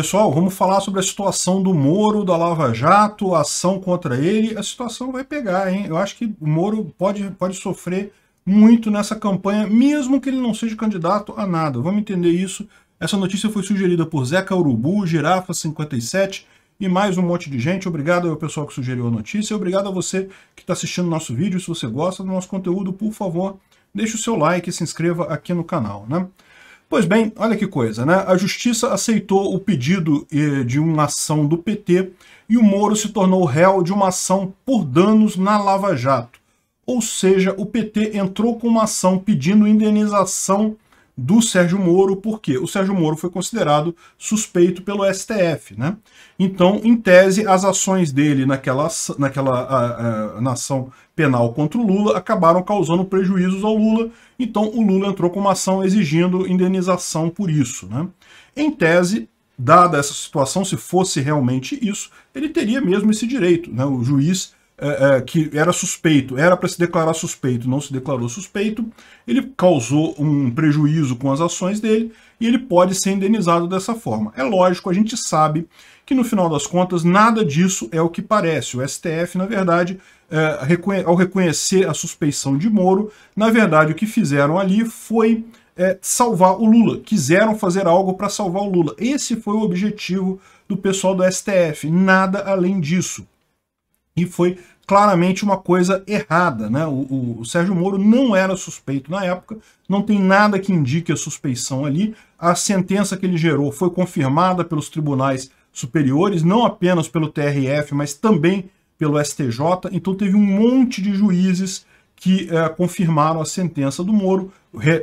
Pessoal, vamos falar sobre a situação do Moro, da Lava Jato, a ação contra ele. A situação vai pegar, hein? Eu acho que o Moro pode, pode sofrer muito nessa campanha, mesmo que ele não seja candidato a nada. Vamos entender isso. Essa notícia foi sugerida por Zeca Urubu, Girafa 57 e mais um monte de gente. Obrigado ao pessoal que sugeriu a notícia. Obrigado a você que está assistindo nosso vídeo. Se você gosta do nosso conteúdo, por favor, deixe o seu like e se inscreva aqui no canal. Né? Pois bem, olha que coisa, né? A justiça aceitou o pedido eh, de uma ação do PT e o Moro se tornou réu de uma ação por danos na Lava Jato. Ou seja, o PT entrou com uma ação pedindo indenização do Sérgio Moro, porque o Sérgio Moro foi considerado suspeito pelo STF. Né? Então, em tese, as ações dele naquela, naquela a, a, na ação penal contra o Lula acabaram causando prejuízos ao Lula, então o Lula entrou com uma ação exigindo indenização por isso. Né? Em tese, dada essa situação, se fosse realmente isso, ele teria mesmo esse direito. Né? O juiz é, é, que era suspeito, era para se declarar suspeito, não se declarou suspeito, ele causou um prejuízo com as ações dele e ele pode ser indenizado dessa forma. É lógico, a gente sabe que no final das contas nada disso é o que parece. O STF, na verdade, é, reconhe ao reconhecer a suspeição de Moro, na verdade o que fizeram ali foi é, salvar o Lula. Quiseram fazer algo para salvar o Lula. Esse foi o objetivo do pessoal do STF, nada além disso. E foi claramente uma coisa errada. Né? O, o, o, Sérgio Moro não era suspeito na época, não tem nada que indique a suspeição ali. A sentença que ele gerou foi confirmada pelos tribunais superiores, não apenas pelo TRF, mas também pelo STJ. Então teve um monte de juízes que eh, confirmaram a sentença do Moro,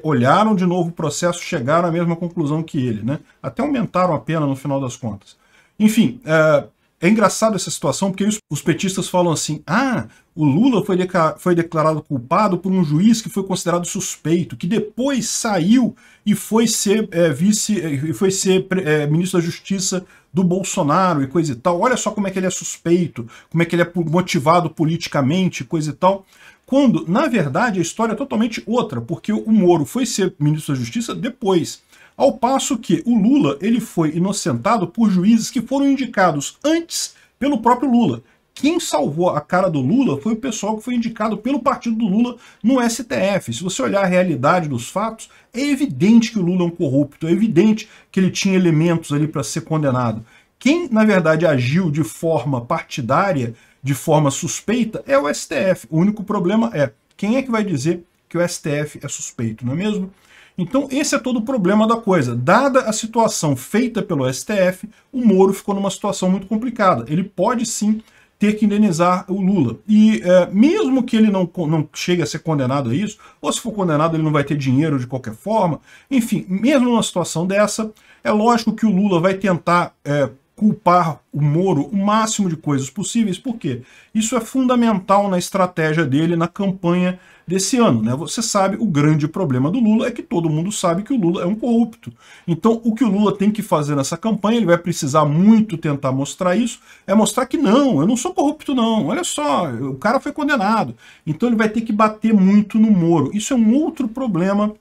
olharam de novo o processo, chegaram à mesma conclusão que ele. Né? Até aumentaram a pena no final das contas. Enfim, eh, é engraçado essa situação porque os petistas falam assim: ah, o Lula foi, foi declarado culpado por um juiz que foi considerado suspeito, que depois saiu e foi ser é, vice, é, e foi ser é, ministro da Justiça do Bolsonaro e coisa e tal. Olha só como é que ele é suspeito, como é que ele é motivado politicamente, coisa e tal. Quando, na verdade, a história é totalmente outra, porque o Moro foi ser ministro da Justiça depois. Ao passo que o Lula ele foi inocentado por juízes que foram indicados antes pelo próprio Lula. Quem salvou a cara do Lula foi o pessoal que foi indicado pelo partido do Lula no STF. Se você olhar a realidade dos fatos, é evidente que o Lula é um corrupto, é evidente que ele tinha elementos ali para ser condenado. Quem, na verdade, agiu de forma partidária, de forma suspeita, é o STF. O único problema é quem é que vai dizer que o STF é suspeito, não é mesmo? Então esse é todo o problema da coisa. Dada a situação feita pelo STF, o Moro ficou numa situação muito complicada. Ele pode sim ter que indenizar o Lula. E é, mesmo que ele não, não chegue a ser condenado a isso, ou se for condenado ele não vai ter dinheiro de qualquer forma, enfim, mesmo numa situação dessa, é lógico que o Lula vai tentar é, culpar o Moro o máximo de coisas possíveis, porque isso é fundamental na estratégia dele na campanha desse ano. Né? Você sabe, o grande problema do Lula é que todo mundo sabe que o Lula é um corrupto. Então, o que o Lula tem que fazer nessa campanha, ele vai precisar muito tentar mostrar isso, é mostrar que não, eu não sou corrupto não, olha só, o cara foi condenado. Então ele vai ter que bater muito no Moro. Isso é um outro problema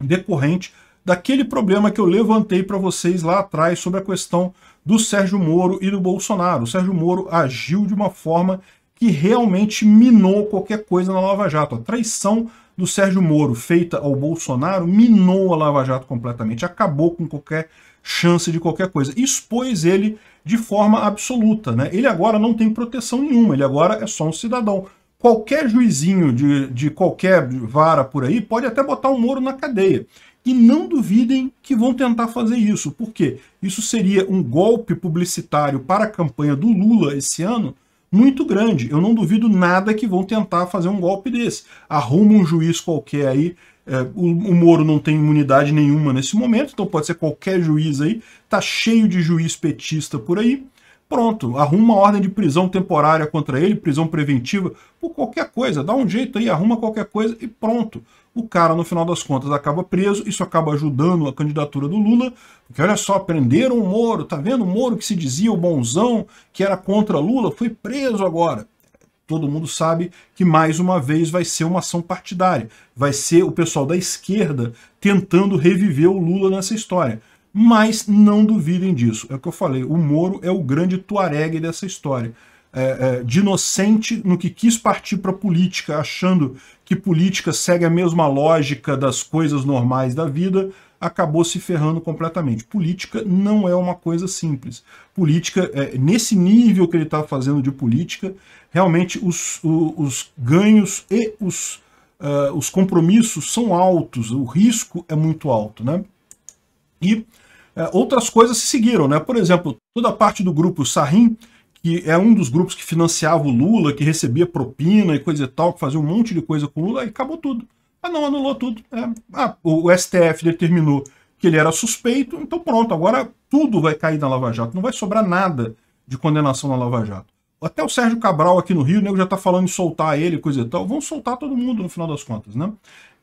decorrente daquele problema que eu levantei para vocês lá atrás sobre a questão do Sérgio Moro e do Bolsonaro. O Sérgio Moro agiu de uma forma que realmente minou qualquer coisa na Lava Jato. A traição do Sérgio Moro feita ao Bolsonaro minou a Lava Jato completamente, acabou com qualquer chance de qualquer coisa, expôs ele de forma absoluta. Né? Ele agora não tem proteção nenhuma, ele agora é só um cidadão. Qualquer juizinho de, de qualquer vara por aí pode até botar o Moro na cadeia. E não duvidem que vão tentar fazer isso, porque isso seria um golpe publicitário para a campanha do Lula esse ano muito grande. Eu não duvido nada que vão tentar fazer um golpe desse. Arruma um juiz qualquer aí. É, o, o Moro não tem imunidade nenhuma nesse momento, então pode ser qualquer juiz aí. Tá cheio de juiz petista por aí pronto, arruma uma ordem de prisão temporária contra ele, prisão preventiva, por qualquer coisa, dá um jeito aí, arruma qualquer coisa e pronto. O cara, no final das contas, acaba preso, isso acaba ajudando a candidatura do Lula, porque olha só, prenderam o Moro, tá vendo? O Moro que se dizia o bonzão, que era contra Lula, foi preso agora. Todo mundo sabe que mais uma vez vai ser uma ação partidária, vai ser o pessoal da esquerda tentando reviver o Lula nessa história. Mas não duvidem disso. É o que eu falei, o Moro é o grande tuaregue dessa história. É, é, de inocente no que quis partir para a política, achando que política segue a mesma lógica das coisas normais da vida, acabou se ferrando completamente. Política não é uma coisa simples. Política, é, nesse nível que ele está fazendo de política, realmente os, os, os ganhos e os, uh, os compromissos são altos, o risco é muito alto. Né? E é, outras coisas se seguiram, né? Por exemplo, toda a parte do grupo Sarrim, que é um dos grupos que financiava o Lula, que recebia propina e coisa e tal, que fazia um monte de coisa com o Lula, e acabou tudo. Ah, não, anulou tudo. É, ah, o STF determinou que ele era suspeito, então pronto, agora tudo vai cair na Lava Jato, não vai sobrar nada de condenação na Lava Jato. Até o Sérgio Cabral aqui no Rio, o nego já está falando em soltar ele, coisa e tal. Vão soltar todo mundo no final das contas, né?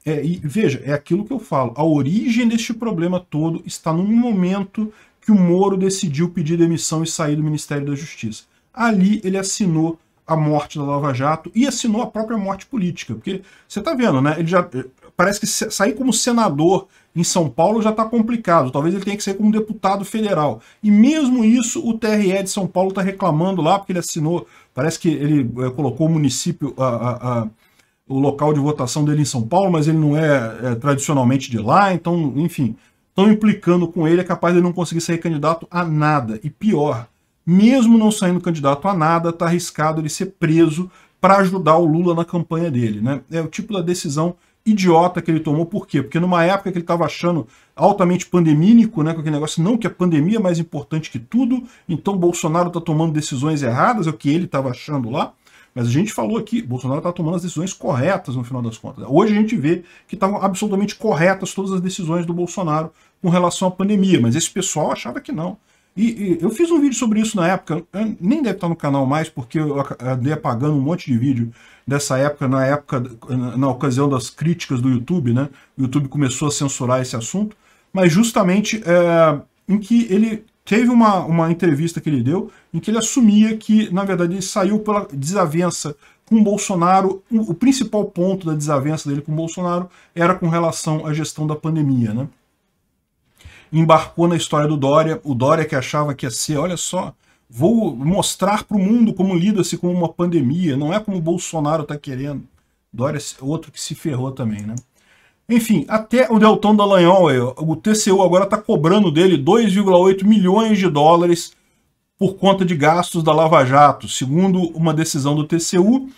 É, e veja, é aquilo que eu falo. A origem deste problema todo está no momento que o Moro decidiu pedir demissão e sair do Ministério da Justiça. Ali ele assinou a morte da Lava Jato e assinou a própria morte política. Porque você está vendo, né? Ele já eh, parece que sair como senador em São Paulo já está complicado. Talvez ele tenha que sair como deputado federal. E mesmo isso, o TRE de São Paulo está reclamando lá, porque ele assinou. Parece que ele eh, colocou o município. a, a, a o local de votação dele em São Paulo, mas ele não é, é tradicionalmente de lá, então, enfim, estão implicando com ele, é capaz de ele não conseguir sair candidato a nada. E pior, mesmo não saindo candidato a nada, está arriscado ele ser preso para ajudar o Lula na campanha dele. Né? É o tipo da decisão idiota que ele tomou, por quê? Porque numa época que ele estava achando altamente pandemínico, né, com aquele negócio, não que a pandemia é mais importante que tudo, então Bolsonaro está tomando decisões erradas, é o que ele estava achando lá, mas a gente falou aqui, Bolsonaro está tomando as decisões corretas no final das contas. Hoje a gente vê que estavam absolutamente corretas todas as decisões do Bolsonaro com relação à pandemia, mas esse pessoal achava que não. E, e eu fiz um vídeo sobre isso na época, nem deve estar no canal mais, porque eu andei apagando um monte de vídeo dessa época, na época, na, na ocasião das críticas do YouTube, né? O YouTube começou a censurar esse assunto, mas justamente é, em que ele Teve uma, uma entrevista que ele deu em que ele assumia que, na verdade, ele saiu pela desavença com Bolsonaro. O, o principal ponto da desavença dele com Bolsonaro era com relação à gestão da pandemia, né? Embarcou na história do Dória, o Dória que achava que ia ser, olha só, vou mostrar para o mundo como lida-se com uma pandemia, não é como Bolsonaro está querendo. Dória é outro que se ferrou também, né? Enfim, até o Deltan Dallagnol, é, o TCU agora está cobrando dele 2,8 milhões de dólares por conta de gastos da Lava Jato, segundo uma decisão do TCU.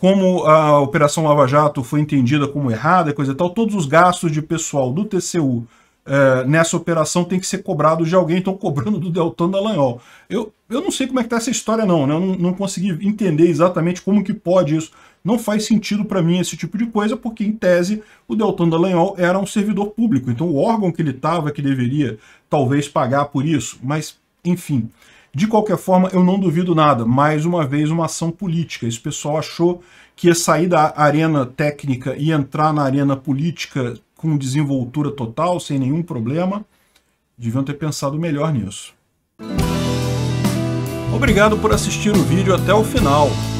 Como a Operação Lava Jato foi entendida como errada e coisa e tal, todos os gastos de pessoal do TCU é, nessa operação tem que ser cobrado de alguém, estão cobrando do Deltan Dallagnol. Eu, eu não sei como é que tá essa história não, né? eu não, não consegui entender exatamente como que pode isso. Não faz sentido para mim esse tipo de coisa, porque, em tese, o Deltan Dallagnol era um servidor público. Então, o órgão que ele estava que deveria, talvez, pagar por isso. Mas, enfim. De qualquer forma, eu não duvido nada. Mais uma vez, uma ação política. Esse pessoal achou que ia sair da arena técnica e entrar na arena política com desenvoltura total, sem nenhum problema. Deviam ter pensado melhor nisso. Obrigado por assistir o vídeo até o final.